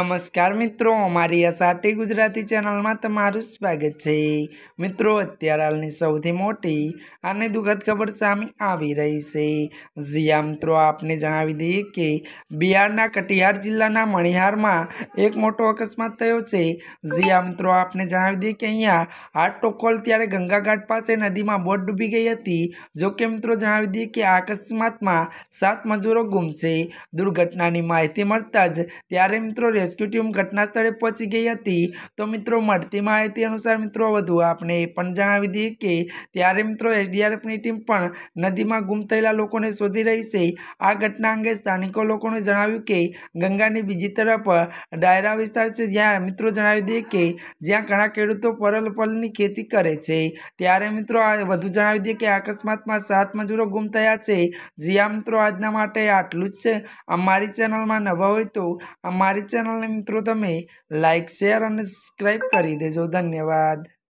નમસ્કાર મિત્રો અમારી એસઆરટી ગુજરાતી ચેનલમાં તમારું સ્વાગત છે મિત્રો અત્યારે હાલની સૌથી મોટી અને દુઃખદ ખબર સામે આવી રહી છે જીયા મિત્રો આપને જણાવી દઈએ કે બિહારના કટિહાર જિલ્લાના મણિહારમાં એક મોટો અકસ્માત થયો છે જીયા મિત્રો આપને જણાવી દઈએ કે અહીંયા આ ટોકોલ ત્યારે ગંગાઘાટ પાસે નદીમાં બોટ ડૂબી ગઈ હતી જોકે મિત્રો જણાવી દઈએ કે આ અકસ્માતમાં સાત મજૂરો ગુમ છે દુર્ઘટનાની માહિતી મળતા જ ત્યારે મિત્રો રેસ્ક્યુ ટીમ સ્થળે પહોંચી ગઈ હતી તો મિત્રો મળતી માહિતી અનુસાર મિત્રો વધુ આપણે એ પણ જણાવી દઈએ કે ત્યારે મિત્રો એસડીઆરએફની ટીમ પણ નદીમાં ગુમ થયેલા લોકોને શોધી રહી છે આ ઘટના અંગે સ્થાનિકો લોકોને જણાવ્યું કે ગંગાની બીજી તરફ ડાયરા વિસ્તાર છે જ્યાં મિત્રો જણાવી દઈએ કે જ્યાં ઘણા ખેડૂતો પરલ પલની ખેતી કરે છે ત્યારે મિત્રો આ વધુ જણાવી દઈએ કે અકસ્માતમાં સાત મજૂરો ગુમ થયા છે જ્યાં મિત્રો આજના માટે આટલું જ છે અમારી ચેનલમાં નવા હોય તો અમારી ચેનલ ચેનલને મિત્રો તમે લાઈક શેર અને સબસ્ક્રાઈબ કરી દેજો ધન્યવાદ